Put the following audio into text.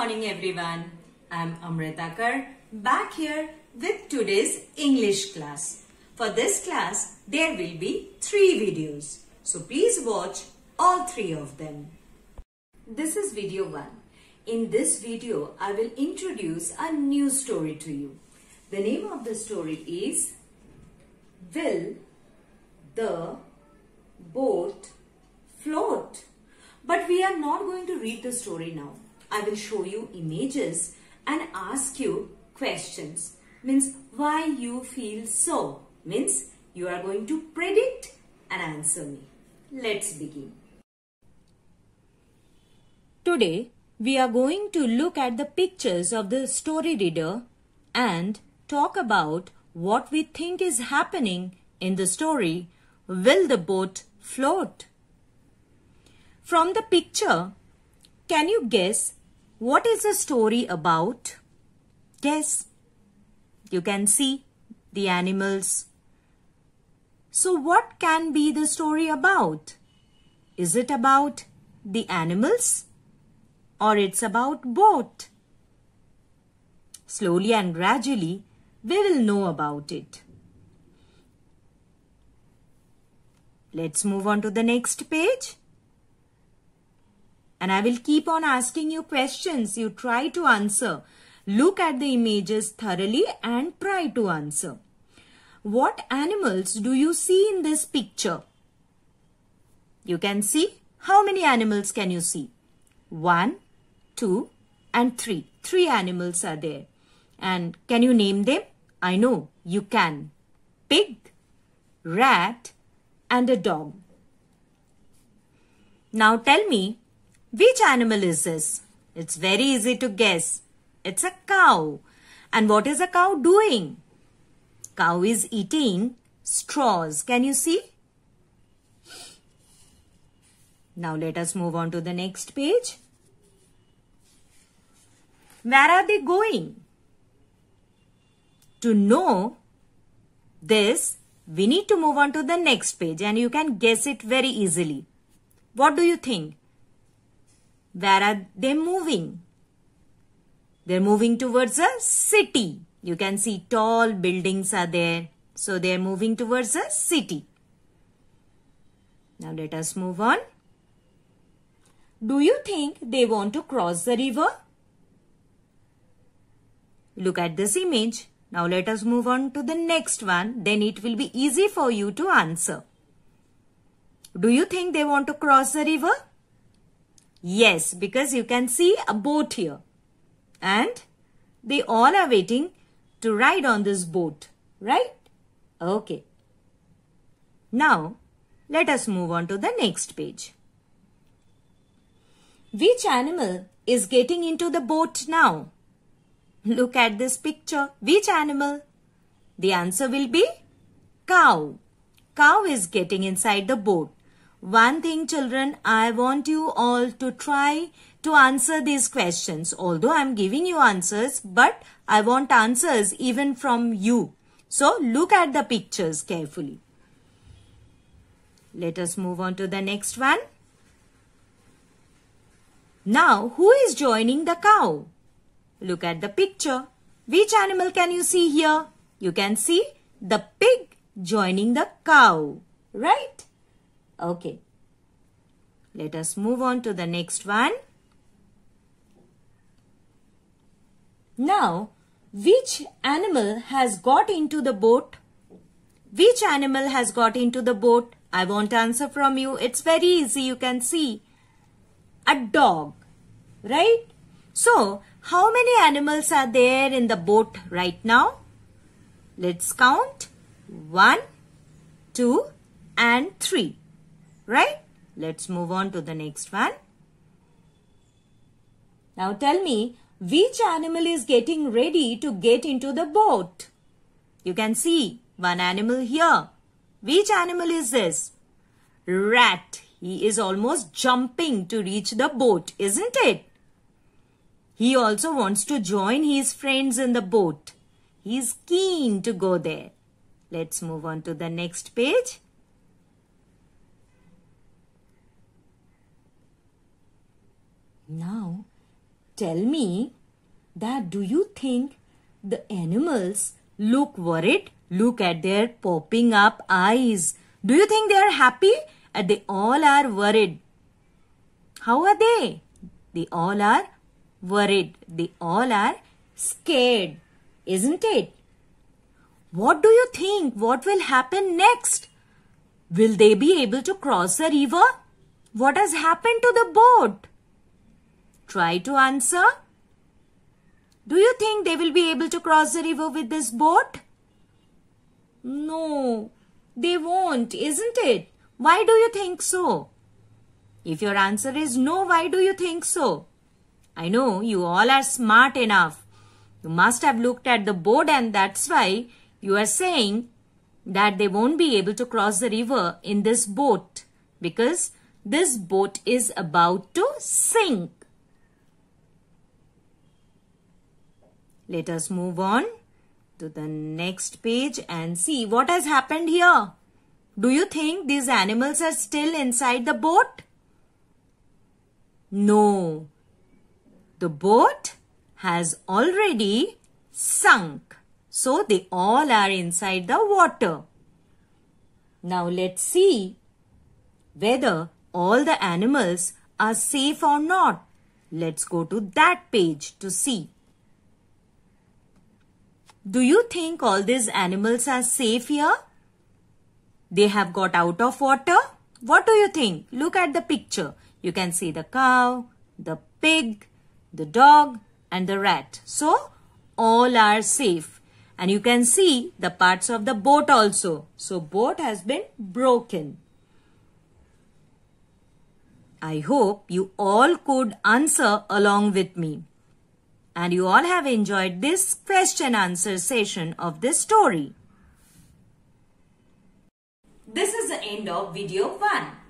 morning everyone. I'm Amrita Kar back here with today's English class. For this class, there will be three videos. So please watch all three of them. This is video 1. In this video, I will introduce a new story to you. The name of the story is Will the Boat Float? But we are not going to read the story now I will show you images and ask you questions. Means why you feel so. Means you are going to predict and answer me. Let's begin. Today, we are going to look at the pictures of the story reader and talk about what we think is happening in the story. Will the boat float? From the picture, can you guess what is the story about? Yes, you can see the animals. So what can be the story about? Is it about the animals or it's about both? Slowly and gradually, we will know about it. Let's move on to the next page. And I will keep on asking you questions. You try to answer. Look at the images thoroughly and try to answer. What animals do you see in this picture? You can see how many animals can you see? One, two and three. Three animals are there. And can you name them? I know you can. Pig, rat and a dog. Now tell me which animal is this? It's very easy to guess. It's a cow. And what is a cow doing? Cow is eating straws. Can you see? Now let us move on to the next page. Where are they going? To know this, we need to move on to the next page and you can guess it very easily. What do you think? Where are they moving? They're moving towards a city. You can see tall buildings are there. So they're moving towards a city. Now let us move on. Do you think they want to cross the river? Look at this image. Now let us move on to the next one. Then it will be easy for you to answer. Do you think they want to cross the river? Yes, because you can see a boat here. And they all are waiting to ride on this boat, right? Okay. Now, let us move on to the next page. Which animal is getting into the boat now? Look at this picture. Which animal? The answer will be cow. Cow is getting inside the boat. One thing children, I want you all to try to answer these questions. Although I'm giving you answers, but I want answers even from you. So look at the pictures carefully. Let us move on to the next one. Now, who is joining the cow? Look at the picture. Which animal can you see here? You can see the pig joining the cow, right? Okay. Let us move on to the next one. Now, which animal has got into the boat? Which animal has got into the boat? I won't answer from you. It's very easy. You can see. A dog. Right? So, how many animals are there in the boat right now? Let's count. One, two and three. Right? Let's move on to the next one. Now tell me, which animal is getting ready to get into the boat? You can see one animal here. Which animal is this? Rat. He is almost jumping to reach the boat, isn't it? He also wants to join his friends in the boat. He's keen to go there. Let's move on to the next page. tell me that do you think the animals look worried? Look at their popping up eyes. Do you think they are happy? And uh, they all are worried. How are they? They all are worried. They all are scared. Isn't it? What do you think? What will happen next? Will they be able to cross the river? What has happened to the boat? Try to answer. Do you think they will be able to cross the river with this boat? No, they won't, isn't it? Why do you think so? If your answer is no, why do you think so? I know you all are smart enough. You must have looked at the board and that's why you are saying that they won't be able to cross the river in this boat because this boat is about to sink. Let us move on to the next page and see what has happened here. Do you think these animals are still inside the boat? No. The boat has already sunk. So they all are inside the water. Now let's see whether all the animals are safe or not. Let's go to that page to see. Do you think all these animals are safe here? They have got out of water. What do you think? Look at the picture. You can see the cow, the pig, the dog and the rat. So, all are safe. And you can see the parts of the boat also. So, boat has been broken. I hope you all could answer along with me and you all have enjoyed this question answer session of this story. This is the end of video 1.